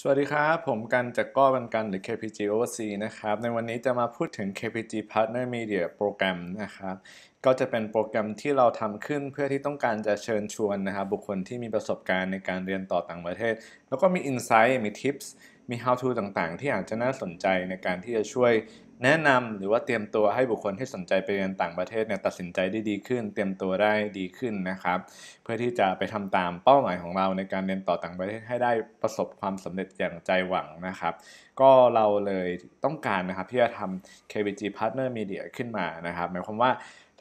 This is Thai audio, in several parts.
สวัสดีครับ ผมกันจากก้อบันกันหรือ KPG Oversea นะครับ ในวันนี้จะมาพูดถึง KPG Partner Media Program นะครับ ก็จะเป็นโปรแกรมที่เราทำขึ้นเพื่อที่ต้องการจะเชิญชวนนะครับ บุคคลที่มีประสบการณ์ในการเรียนต่อต่างประเทศ แล้วก็มี Insight มี Tips มี How to ต่างๆ ที่อาจจะน่าสนใจในการที่จะช่วยแนะนำหรือว่าเตรียมตัวให้บุคคลที่สนใจไปเรียนต่างประเทศเนี่ยตัดสินใจได้ดีขึ้น เตรียมตัวได้ดีขึ้นนะครับ เพื่อที่จะไปทำตามเป้าหมายของเราในการเรียนต่อต่างประเทศให้ได้ประสบความสำเร็จอย่างใจหวังนะครับ ก็เราเลยต้องการนะครับที่จะทำ KBG Partner Media ขึ้นมานะครับหมายความว่า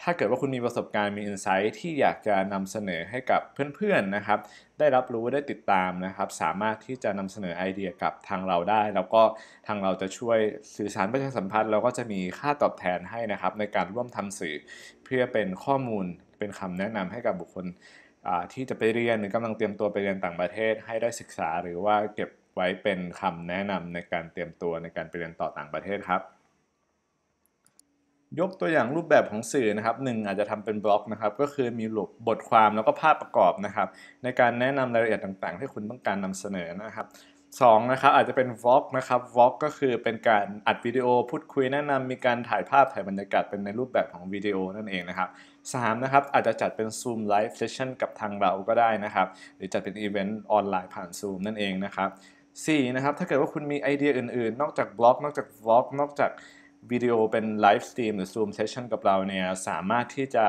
ถ้าเกิดว่าคุณมีประสบการณ์มีอินไซต์ที่อยากจะนำเสนอให้กับเพื่อนๆนะครับ ได้รับรู้ได้ติดตามนะครับ สามารถที่จะนำเสนอไอเดียกับทางเราได้ แล้วก็ทางเราจะช่วยสื่อสารประชาสัมพันธ์เราก็จะมีค่าตอบแทนให้นะครับ ในการร่วมทำสื่อเพื่อเป็นข้อมูล เป็นคำแนะนำให้กับบุคคลที่จะไปเรียนหรือกำลังเตรียมตัวไปเรียนต่างประเทศให้ได้ศึกษาหรือว่าเก็บไว้เป็นคำแนะนำในการเตรียมตัวในการไปเรียนต่อต่างประเทศครับยกตัวอย่างรูปแบบของสื่อนะครับหนึ่งอาจจะทำเป็นบล็อกนะครับก็คือมีบบทความแล้วก็ภาพประกอบนะครับในการแนะนำรายละเอียดต่าง ๆ ที่คุณต้องการนำเสนอนะครับ2นะครับอาจจะเป็นอล์กนะครับวอล์ก็คือเป็นการอัดวิดีโอพูดคุยแนะนำมีการถ่ายภาพถ่ายบรรยากาศเป็นในรูปแบบของวิดีโอนั่นเองนะครับ3นะครับอาจจะจัดเป็น zoom live session กับทางเรา ก็ได้นะครับหรือจัดเป็นอีเวนต์ออนไลน์ผ่าน zoom นั่นเองนะครับ4นะครับถ้าเกิดว่าคุณมีไอเดียอื่นๆ นอกจากบล็อกนอกจากว vlog นอกจากวิดีโอเป็นไลฟ์สตรีมหรือ Zoom Session กับเราเนี่ยสามารถที่จะ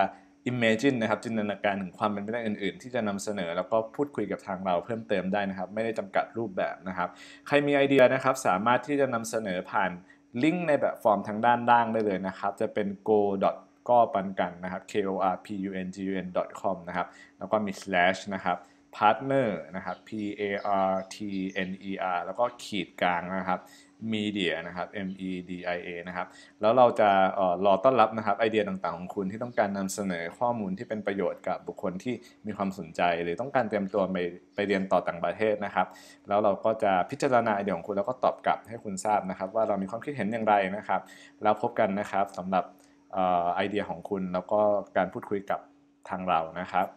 Imagine นะครับจินตนาการถึงความเป็นไปได้อื่นๆ ที่จะนำเสนอแล้วก็พูดคุยกับทางเราเพิ่มเติมได้นะครับ ไม่ได้จำกัดรูปแบบนะครับ ใครมีไอเดียนะครับสามารถที่จะนำเสนอผ่านลิงก์ในแบบฟอร์มทางด้านล่างได้เลยนะครับ จะเป็น go ก็ปันกันนะครับ k o r p u n g u n com นะครับ แล้วก็มี slash นะครับ partner นะครับ P A R T N E R แล้วก็ขีดกลางนะครับ media นะครับ M E D I A นะครับ แล้วเราจะรอต้อนรับนะครับไอเดียต่างๆ ของคุณที่ต้องการนำเสนอข้อมูลที่เป็นประโยชน์กับบุคคลที่มีความสนใจ หรือต้องการเตรียมตัวไปไปเรียนต่อต่างประเทศนะครับ แล้วเราก็จะพิจารณาไอเดียของคุณ แล้วก็ตอบกลับให้คุณทราบนะครับ ว่าเรามีความคิดเห็นอย่างไรนะครับ แล้วพบกันนะครับสำหรับไอเดียของคุณแล้วก็การพูดคุยกับทางเรานะครับ